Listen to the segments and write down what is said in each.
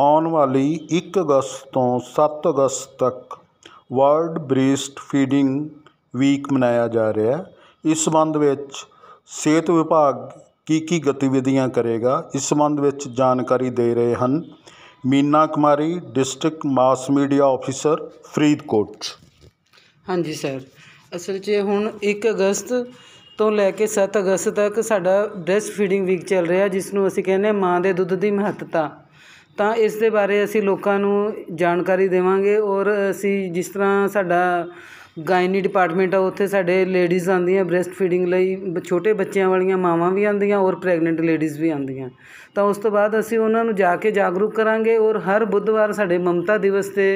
ਆਉਣ ਵਾਲੀ 1 ਅਗਸਤ ਤੋਂ 7 ਅਗਸਤ ਤੱਕ ਵਰਲਡ ਬ੍ਰੀਸਟ ਫੀਡਿੰਗ ਵੀਕ ਮਨਾਇਆ ਜਾ ਰਿਹਾ ਹੈ ਇਸ ਸੰਬੰਧ ਵਿੱਚ ਸਿਹਤ ਵਿਭਾਗ ਕੀ ਕੀ ਗਤੀਵਿਧੀਆਂ ਕਰੇਗਾ ਇਸ ਸੰਬੰਧ ਵਿੱਚ ਜਾਣਕਾਰੀ ਦੇ ਰਹੇ ਹਨ Meena Kumari district mass media officer Faridkot ਹਾਂਜੀ ਸਰ ਅਸਲ 'ਚ ਹੁਣ 1 ਅਗਸਤ ਤੋਂ ਲੈ ਕੇ 7 ਅਗਸਤ ਤੱਕ ਸਾਡਾ ਬ੍ਰੈਸਟ ਫੀਡਿੰਗ ਵੀਕ ਚੱਲ ਰਿਹਾ ਜਿਸ ਨੂੰ ਅਸੀਂ ਕਹਿੰਦੇ ਮਾਂ ਦੇ ਦੁੱਧ ਦੀ ਮਹੱਤਤਾ ਤਾਂ ਇਸ ਦੇ ਬਾਰੇ ਅਸੀਂ ਲੋਕਾਂ ਨੂੰ ਜਾਣਕਾਰੀ ਦੇਵਾਂਗੇ ਔਰ ਅਸੀਂ ਜਿਸ ਤਰ੍ਹਾਂ ਸਾਡਾ ਗਾਇਨੀ ਡਿਪਾਰਟਮੈਂਟ ਆ ਉੱਥੇ ਸਾਡੇ ਲੇਡੀਜ਼ ਆਉਂਦੀਆਂ ਬ੍ਰੈਸਟ ਫੀਡਿੰਗ ਲਈ ਛੋਟੇ ਬੱਚਿਆਂ ਵਾਲੀਆਂ ਮਾਵਾਂ ਵੀ ਆਉਂਦੀਆਂ ਔਰ ਪ੍ਰੈਗਨੈਂਟ ਲੇਡੀਜ਼ ਵੀ ਆਉਂਦੀਆਂ ਤਾਂ ਉਸ ਤੋਂ ਬਾਅਦ ਅਸੀਂ ਉਹਨਾਂ ਨੂੰ ਜਾ ਕੇ ਜਾਗਰੂਕ ਕਰਾਂਗੇ ਔਰ ਹਰ ਬੁੱਧਵਾਰ ਸਾਡੇ ਮਮਤਾ ਦਿਵਸ ਤੇ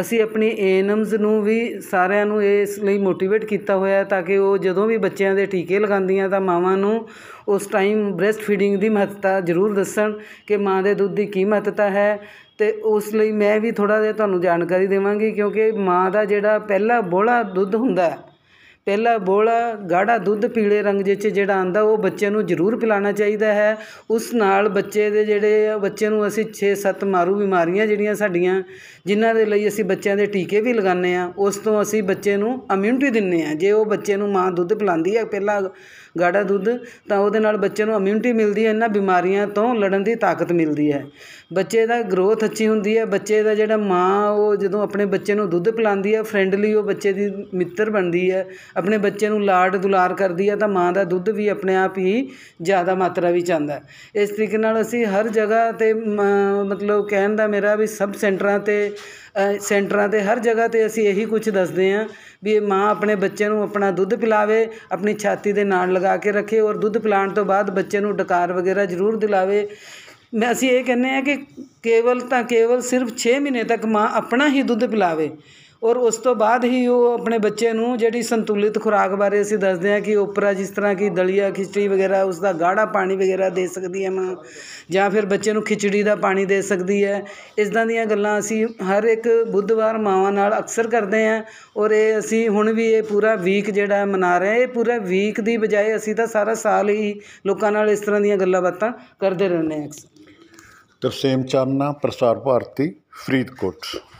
ਅਸੀਂ ਆਪਣੀ ਏਨਮਸ ਨੂੰ ਵੀ ਸਾਰਿਆਂ ਨੂੰ ਇਸ ਲਈ ਮੋਟੀਵੇਟ ਕੀਤਾ ਹੋਇਆ ਤਾਂ ਕਿ ਉਹ ਜਦੋਂ ਵੀ ਬੱਚਿਆਂ ਦੇ ਟੀਕੇ ਲਗਾਉਂਦੀਆਂ ਤਾਂ ਮਾਵਾਂ ਨੂੰ ਉਸ ਟਾਈਮ ਬ੍ਰੈਸਟ ਫੀਡਿੰਗ ਦੀ ਮਹੱਤਤਾ ਜ਼ਰੂਰ ਦੱਸਣ ਕਿ ਮਾਂ ਦੇ ਦੁੱਧ ਦੀ ਕੀ ਮਹੱਤਤਾ ਹੈ ਤੇ ਉਸ ਲਈ ਮੈਂ ਵੀ ਥੋੜਾ ਜਿਹਾ ਤੁਹਾਨੂੰ ਜਾਣਕਾਰੀ ਦੇਵਾਂਗੀ ਕਿਉਂਕਿ ਮਾਂ ਦਾ ਜਿਹੜਾ ਪਹਿਲਾ ਬੋਲਾ ਦੁੱਧ ਹੁੰਦਾ ਪਹਿਲਾ ਬੋਲਾ ਗਾੜਾ ਦੁੱਧ ਪੀਲੇ ਰੰਗ ਦੇ ਚ ਜਿਹੜਾ ਆਂਦਾ ਉਹ ਬੱਚਿਆਂ ਨੂੰ ਜ਼ਰੂਰ ਪਿਲਾਉਣਾ ਚਾਹੀਦਾ ਹੈ ਉਸ ਨਾਲ ਬੱਚੇ ਦੇ ਜਿਹੜੇ ਬੱਚੇ ਨੂੰ ਅਸੀਂ 6-7 ਮਾਰੂ ਬਿਮਾਰੀਆਂ ਜਿਹੜੀਆਂ ਸਾਡੀਆਂ ਜਿਨ੍ਹਾਂ ਦੇ ਲਈ ਅਸੀਂ ਬੱਚਿਆਂ ਦੇ ਟੀਕੇ ਵੀ ਲਗਾਉਂਦੇ ਆ ਉਸ ਤੋਂ ਅਸੀਂ ਬੱਚੇ ਨੂੰ ਇਮਿਊਨਿਟੀ ਦਿੰਨੇ ਆ ਜੇ ਉਹ ਬੱਚੇ ਨੂੰ ਮਾਂ ਦੁੱਧ ਪਿਲਾਉਂਦੀ ਹੈ ਪਹਿਲਾ ਗਾੜਾ ਦੁੱਧ ਤਾਂ ਉਹਦੇ ਨਾਲ ਬੱਚੇ ਨੂੰ ਇਮਿਊਨਿਟੀ ਮਿਲਦੀ ਹੈ ਇਹਨਾਂ ਬਿਮਾਰੀਆਂ ਤੋਂ ਲੜਨ ਦੀ ਤਾਕਤ ਮਿਲਦੀ ਹੈ ਬੱਚੇ ਦਾ ਗਰੋਥ ਅੱਛੀ ਹੁੰਦੀ ਹੈ ਬੱਚੇ ਦਾ ਜਿਹੜਾ ਮਾਂ ਉਹ ਜਦੋਂ ਆਪਣੇ ਬੱਚੇ ਨੂੰ ਦੁੱਧ ਪਿਲਾਉਂਦੀ ਹੈ ਫਰੈਂਡਲੀ ਉਹ ਬੱਚੇ ਦੀ ਮਿੱਤਰ ਬਣਦੀ ਹੈ ਆਪਣੇ ਬੱਚੇ ਨੂੰ ਲਾਡ ਦੁਲਾਰ ਕਰਦੀ ਆ ਤਾਂ ਮਾਂ ਦਾ ਦੁੱਧ ਵੀ ਆਪਣੇ ਆਪ ਹੀ ਜ਼ਿਆਦਾ ਮਾਤਰਾ ਵਿੱਚ ਆਉਂਦਾ ਇਸ ਤਰੀਕੇ ਨਾਲ ਅਸੀਂ ਹਰ ਜਗ੍ਹਾ ਤੇ ਮਤਲਬ ਕਹਿਣ ਦਾ ਮੇਰਾ ਵੀ ਸਬ ਸੈਂਟਰਾਂ ਤੇ ਸੈਂਟਰਾਂ ਤੇ ਹਰ ਜਗ੍ਹਾ ਤੇ ਅਸੀਂ ਇਹੀ ਕੁਝ ਦੱਸਦੇ ਆ ਵੀ ਇਹ ਮਾਂ ਆਪਣੇ ਬੱਚੇ ਨੂੰ ਆਪਣਾ ਦੁੱਧ ਪਿਲਾਵੇ ਆਪਣੀ ਛਾਤੀ ਦੇ ਨਾਲ ਲਗਾ ਕੇ ਰੱਖੇ ਔਰ ਦੁੱਧ ਪਿਲਾਉਣ ਤੋਂ ਬਾਅਦ ਬੱਚੇ ਨੂੰ ਡਕਾਰ ਵਗੈਰਾ ਜ਼ਰੂਰ ਦਿਲਾਵੇ ਮੈਂ ਅਸੀਂ ਇਹ ਕਹਿੰਦੇ ਆ ਕਿ ਕੇਵਲ ਤਾਂ ਕੇਵਲ ਸਿਰਫ 6 ਮਹੀਨੇ ਤੱਕ ਮਾਂ ਆਪਣਾ ਹੀ ਦੁੱਧ ਪਿਲਾਵੇ ਔਰ ਉਸ ਤੋਂ ਬਾਅਦ ਹੀ ਉਹ ਆਪਣੇ ਬੱਚੇ ਨੂੰ ਜਿਹੜੀ ਸੰਤੁਲਿਤ ਖੁਰਾਕ ਬਾਰੇ ਅਸੀਂ ਦੱਸਦੇ ਹਾਂ ਕਿ ਉਪਰਾ ਜਿਸ ਤਰ੍ਹਾਂ ਕਿ ਦਲੀਆ ਖਿਚੜੀ ਵਗੈਰਾ ਉਸ ਦਾ ਗਾੜਾ ਪਾਣੀ ਵਗੈਰਾ ਦੇ ਸਕਦੀ ਹੈ ਮਾਂ ਜਾਂ ਫਿਰ ਬੱਚੇ ਨੂੰ ਖਿਚੜੀ ਦਾ ਪਾਣੀ ਦੇ ਸਕਦੀ ਹੈ ਇਸਦਾਂ ਦੀਆਂ ਗੱਲਾਂ ਅਸੀਂ ਹਰ ਇੱਕ ਬੁੱਧਵਾਰ ਮਾਵਾਂ ਨਾਲ ਅਕਸਰ ਕਰਦੇ ਹਾਂ ਔਰ ਇਹ ਅਸੀਂ ਹੁਣ ਵੀ ਇਹ ਪੂਰਾ ਵੀਕ ਜਿਹੜਾ ਮਨਾ ਰਹੇ ਇਹ ਪੂਰਾ ਵੀਕ ਦੀ ਬਜਾਏ ਅਸੀਂ ਤਾਂ ਸਾਰਾ ਸਾਲ ਹੀ ਲੋਕਾਂ ਨਾਲ ਇਸ ਤਰ੍ਹਾਂ ਦੀਆਂ ਗੱਲਾਂ ਬਾਤਾਂ ਕਰਦੇ ਰਹਿੰਦੇ ਹਾਂ ਅਕਸਰ ਤਫਸੀਮ ਚਾਮਨਾ ਪ੍ਰਸਾਰ ਭਾਰਤੀ ਫਰੀਦਕੋਟ